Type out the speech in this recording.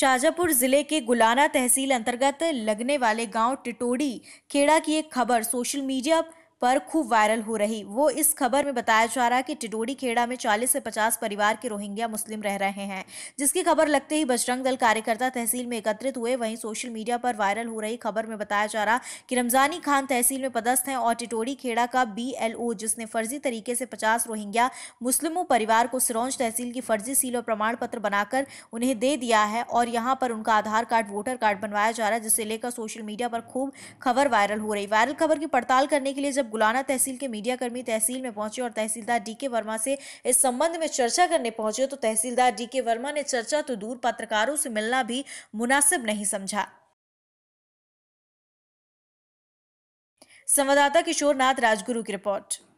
शाजापुर जिले के गुलाना तहसील अंतर्गत लगने वाले गांव टिटोडी खेड़ा की एक खबर सोशल मीडिया पर खूब वायरल हो रही वो इस खबर में बताया जा रहा है कि टिडोड़ी खेड़ा में 40 से 50 परिवार के रोहिंग्या मुस्लिम रह रहे हैं जिसकी खबर लगते ही बजरंग दल कार्यकर्ता तहसील में एकत्रित हुए वहीं सोशल मीडिया पर वायरल हो रही खबर में बताया जा रहा कि रमजानी खान तहसील में पदस्थ हैं और टिटोड़ी खेड़ा का बी जिसने फर्जी तरीके से पचास रोहिंग्या मुस्लिमों परिवार को सिरोंज तहसील की फर्जी सील और प्रमाण पत्र बनाकर उन्हें दे दिया है और यहाँ पर उनका आधार कार्ड वोटर कार्ड बनवाया जा रहा है जिसे लेकर सोशल मीडिया पर खूब खबर वायरल हो रही वायरल खबर की पड़ताल करने के लिए जब गुलाना तहसील के मीडियाकर्मी तहसील में पहुंचे और तहसीलदार डी के वर्मा से इस संबंध में चर्चा करने पहुंचे तो तहसीलदार डी के वर्मा ने चर्चा तो दूर पत्रकारों से मिलना भी मुनासिब नहीं समझा संवाददाता किशोरनाथ राजगुरु की रिपोर्ट